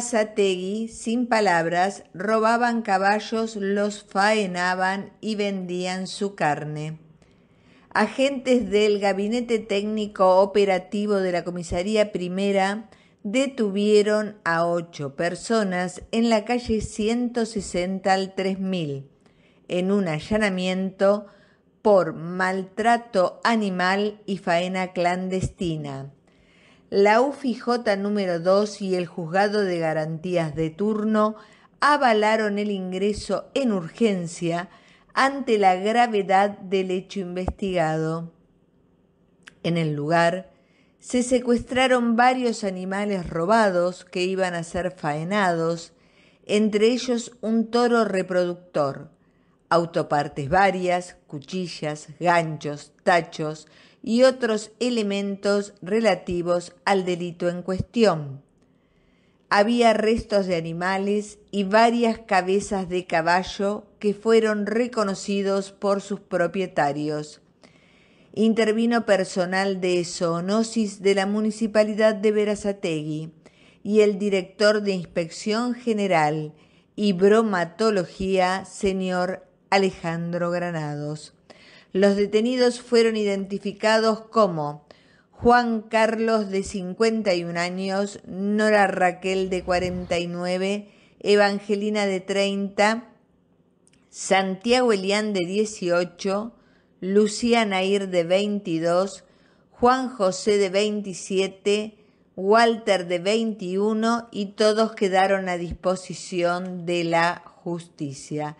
Sategui, sin palabras, robaban caballos, los faenaban y vendían su carne. Agentes del Gabinete Técnico Operativo de la Comisaría Primera detuvieron a ocho personas en la calle 160 al 3000 en un allanamiento por maltrato animal y faena clandestina la UFIJ número 2 y el Juzgado de Garantías de turno avalaron el ingreso en urgencia ante la gravedad del hecho investigado. En el lugar se secuestraron varios animales robados que iban a ser faenados, entre ellos un toro reproductor, autopartes varias, cuchillas, ganchos, tachos y otros elementos relativos al delito en cuestión. Había restos de animales y varias cabezas de caballo que fueron reconocidos por sus propietarios. Intervino personal de zoonosis de la Municipalidad de Verazategui y el director de Inspección General y Bromatología, señor Alejandro Granados. Los detenidos fueron identificados como Juan Carlos de 51 años, Nora Raquel de 49, Evangelina de 30, Santiago Elián de 18, Lucía Nair de 22, Juan José de 27, Walter de 21 y todos quedaron a disposición de la justicia.